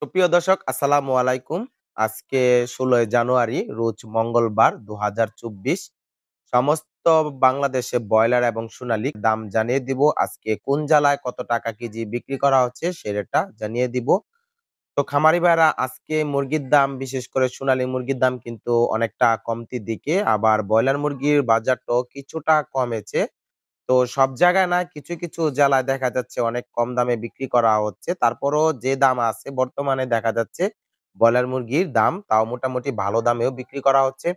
তো প্রিয় দর্শক আসসালামু আলাইকুম আজকে ষোলোই জানুয়ারি রোজ মঙ্গলবার দু সমস্ত বাংলাদেশে ব্রয়লার এবং সোনালি দাম জানিয়ে দিব আজকে কোন জালায় কত টাকা কেজি বিক্রি করা হচ্ছে সেটা জানিয়ে দিব তো খামারি ভাইরা আজকে মুরগির দাম বিশেষ করে সোনালী মুরগির দাম কিন্তু অনেকটা কমতি দিকে আবার ব্রয়লার মুরগির বাজারটাও কিছুটা কমেছে তো সব জায়গায় না কিছু কিছু জেলায় দেখা যাচ্ছে অনেক কম দামে বিক্রি করা হচ্ছে তারপরও যে দাম আছে বর্তমানে দেখা যাচ্ছে ব্রয়লার মুরগির দাম তাও মোটামুটি ভালো দামেও বিক্রি করা হচ্ছে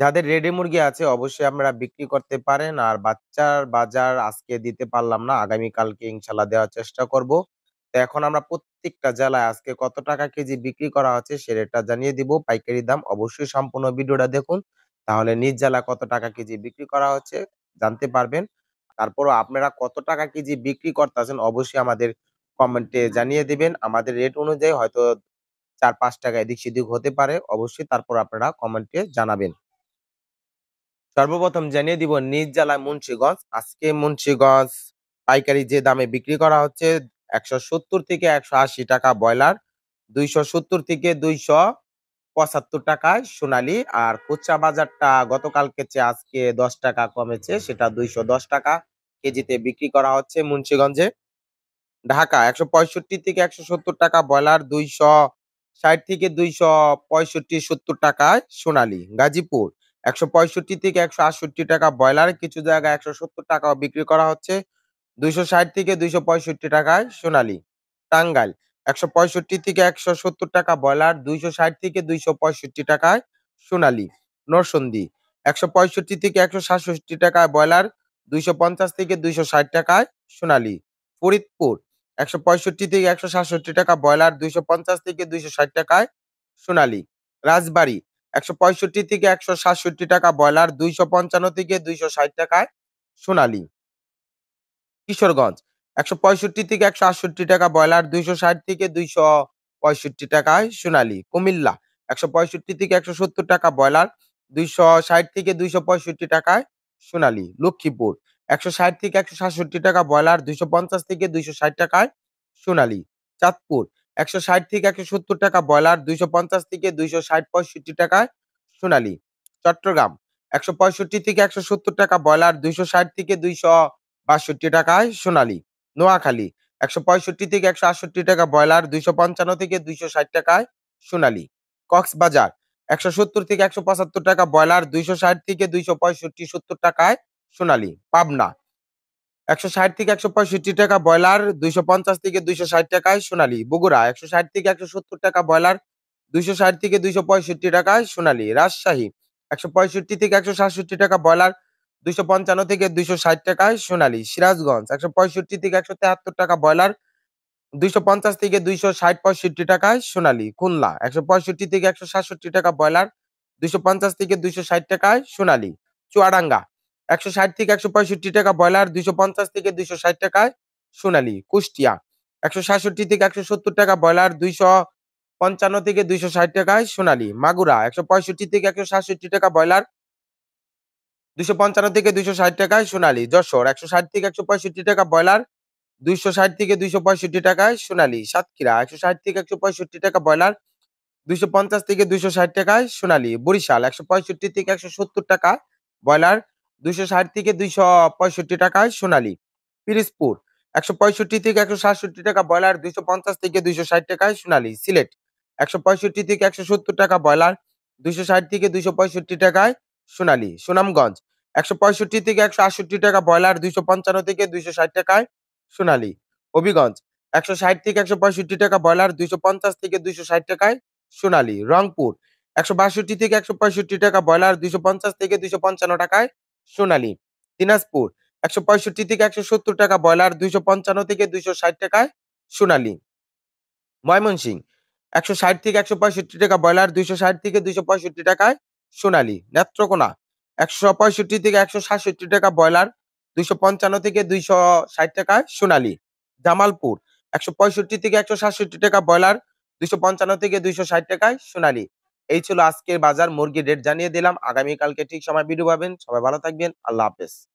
যাদের রেডি মুরগি আছে অবশ্যই আপনারা বিক্রি করতে পারেন আর বাচ্চার বাজার আজকে দিতে পারলাম না আগামীকালকে ইনশাল্লাহ দেওয়ার চেষ্টা করব তো এখন আমরা প্রত্যেকটা জেলায় আজকে কত টাকা কেজি বিক্রি করা হচ্ছে সে রেটটা জানিয়ে দিব পাইকারি দাম অবশ্যই সম্পূর্ণ ভিডিওটা দেখুন তাহলে নিজ জেলা কত টাকা কেজি বিক্রি করা হচ্ছে জানতে পারবেন তারপরও আপনারা কত টাকা কেজি বিক্রি করতেছেন অবশ্যই আমাদের কমেন্টে জানিয়ে দিবেন আমাদের রেট অনুযায়ী হয়তো চার পাঁচ টাকা এদিক সেদিক হতে পারে অবশ্যই তারপর আপনারা কমেন্টে জানাবেন সর্বপ্রথম জানিয়ে দিব নিজ জেলা মুন্সীগঞ্জ আজকে মুন্সীগঞ্জ পাইকারি যে দামে বিক্রি করা হচ্ছে একশো থেকে একশো টাকা ব্রয়লার দুইশো থেকে দুইশো পঁচাত্তর টাকায় সোনালি আর খুচরা বাজারটা গতকালকে চেয়ে আজকে দশ টাকা কমেছে সেটা দুইশো দশ টাকা কেজিতে বিক্রি করা হচ্ছে মুন্সীগঞ্জে ঢাকা একশো পঁয়ষট্টি থেকে একশো সত্তর টাকা ব্রয়লার দুইশো ষাট থেকে দুইশো পঁয়ষট্টি সত্তর টাকায় সোনালি গাজীপুর একশো পঁয়ষট্টি থেকে একশো আটষট্টি টাকা ব্রয়লার কিছু জায়গায় একশো সত্তর টাকাও বিক্রি করা হচ্ছে দুইশো ষাট থেকে দুইশো পঁয়ষট্টি টাকায় সোনালি টাঙ্গাইল একশো পঁয়ষট্টি থেকে একশো সত্তর টাকা ব্রয়লার দুইশো ষাট থেকে দুইশো পঁয়ষট্টি টাকায় সোনালি নরসন্দি একশো পঁয়ষট্টি থেকে একশো সাতষট্টি টাকায় ব্রয়লার দুইশো পঞ্চাশ থেকে দুইশো ষাট টাকায় সোনালী ফরিদপুর একশো পঁয়ষট্টি থেকে একশো সাতষট্টি টাকা ব্রয়লার দুইশো পঞ্চাশ থেকে দুইশো ষাট টাকায় সোনালী রাজবাড়ি একশো পঁয়ষট্টি থেকে একশো সাতষট্টি টাকা ব্রয়লার দুইশো পঞ্চান্ন থেকে দুইশো ষাট টাকায় সোনালি কিশোরগঞ্জ একশো পঁয়ষট্টি থেকে একশো আটষট্টি টাকা ব্রয়লার দুইশো থেকে দুইশো পঁয়ষট্টি টাকায় সোনালি কুমিল্লা একশো পঁয়ষট্টি থেকে একশো সত্তর টাকা ব্রয়লার দুইশো ষাট থেকে দুইশো পঁয়ষট্টি টাকায় সোনালি লক্ষ্মীপুর একশো ষাট থেকে একশো সাতষট্টি টাকা ব্রয়লার দুইশো পঞ্চাশ থেকে দুইশো ষাট টাকায় সোনালি চাঁদপুর একশো ষাট থেকে একশো সত্তর টাকা ব্রয়লার দুইশো পঞ্চাশ থেকে দুইশো ষাট পঁয়ষট্টি টাকায় সোনালি চট্টগ্রাম একশো পঁয়ষট্টি থেকে একশো সত্তর টাকা ব্রয়লার দুইশো ষাট থেকে দুইশো টাকায় সোনালি নোয়াখালী একশো পঁয়ষট্টি থেকে একশো আটষট্টি টাকা ব্রয়লার দুইশো পঞ্চান্ন থেকে দুইশো ষাট টাকায় সোনালী কক্সবাজার একশো সত্তর থেকে একশো পঁচাত্তর টাকা ব্রয়লার দুইশো ষাট থেকে দুইশো পঁয়ষট্টি সত্তর টাকায় সোনালী পাবনা একশো ষাট থেকে একশো পঁয়ষট্টি টাকা ব্রয়লার দুইশো পঞ্চাশ থেকে দুইশো ষাট টাকায় সোনালি বগুড়া একশো ষাট থেকে একশো সত্তর টাকা ব্রয়লার দুইশো ষাট থেকে দুইশো পঁয়ষট্টি টাকায় সোনালি রাজশাহী একশো পঁয়ষট্টি থেকে একশো সাতষট্টি টাকা ব্রয়লার দুইশো পঞ্চান্ন থেকে দুইশো ষাট টাকায় সোনালী সিরাজগঞ্জ একশো পঁয়ষট্টি থেকে একশো তেহাত্তর টাকা ব্রয়লার দুইশো পঞ্চাশ থেকে দুইশো ষাট পঁয়ষট্টি টাকায় সোনালী খুলনা একশো পঁয়ষট্টি থেকে একশো সাতষট্টি টাকা ব্রয়লার দুইশো পঞ্চাশ থেকে দুইশো ষাট টাকায় সোনালী চুয়াডাঙ্গা একশো ষাট থেকে একশো পঁয়ষট্টি টাকা ব্রয়লার দুইশো পঞ্চাশ থেকে দুইশো ষাট টাকায় সোনালী কুষ্টিয়া একশো সাতষট্টি থেকে একশো সত্তর টাকা ব্রয়লার দুইশো পঞ্চান্ন থেকে দুইশো ষাট টাকায় সোনালী মাগুরা একশো পঁয়ষট্টি থেকে একশো সাতষট্টি টাকা ব্রয়লার দুশো পঞ্চান্ন থেকে দুইশো ষাট টাকায় সোনালী যশোর একশো ষাট থেকে একশো পঁয়ষট্টি টাকা ব্রয়লার দুইশো ষাট থেকে দুইশো পঁয়ষট্টি টাকায় সোনালী সাতক্ষীরা একশো ষাট থেকে একশো পঁয়ষট্টি টাকা ব্রয়লার দুইশো পঞ্চাশ থেকে দুইশো ষাট টাকায় সোনালি বরিশাল একশো পঁয়ষট্টি থেকে একশো সত্তর টাকা ব্রয়লার দুইশো ষাট থেকে দুইশো পঁয়ষট্টি টাকায় সোনালি পিরিজপুর একশো পঁয়ষট্টি থেকে একশো সাতষট্টি টাকা ব্রয়লার দুইশো পঞ্চাশ থেকে দুইশো ষাট টাকায় সোনালি সিলেট একশো পঁয়ষট্টি থেকে একশো সত্তর টাকা ব্রয়লার দুইশো ষাট থেকে দুইশো পঁয়ষট্টি টাকায় সোনালি সুনামগঞ্জ একশো পঁয়ষট্টি থেকে একশো আটষট্টি টাকা ব্রয়লার দুইশো পঞ্চান্ন থেকে দুইশো ষাট টাকায় সোনালি হবিগঞ্জ একশো ষাট থেকে একশো পঁয়ষট্টি টাকা ব্রয়লার দুইশো পঞ্চাশ থেকে দুইশো ষাট টাকায় সোনালি রংপুর একশো বাষট্টি থেকে একশো পঁয়ষট্টি টাকা ব্রয়লার দুইশো পঞ্চাশ থেকে দুইশো পঞ্চান্ন টাকায় সোনালি দিনাজপুর একশো পঁয়ষট্টি থেকে একশো সত্তর টাকা ব্রয়লার দুইশো পঞ্চান্ন থেকে দুইশো ষাট টাকায় সোনালি ময়মনসিং একশো ষাট থেকে একশো পঁয়ষট্টি টাকা ব্রয়লার দুইশো ষাট থেকে দুইশো পঁয়ষট্টি টাকায় সোনালী নেত্রকোনা একশো পঁয়ষট্টি থেকে একশো সাতষট্টি টাকা ব্রয়লার দুইশো পঞ্চান্ন থেকে দুইশো ষাট টাকা সোনালী জামালপুর একশো পঁয়ষট্টি থেকে একশো সাতষট্টি টাকা ব্রয়লার দুইশো পঞ্চান্ন থেকে দুইশো ষাট টাকায় সোনালী এই ছিল আজকের বাজার মুরগির রেট জানিয়ে দিলাম আগামীকালকে ঠিক সময় বিডিও পাবেন সবাই ভালো থাকবেন আল্লাহ হাফেজ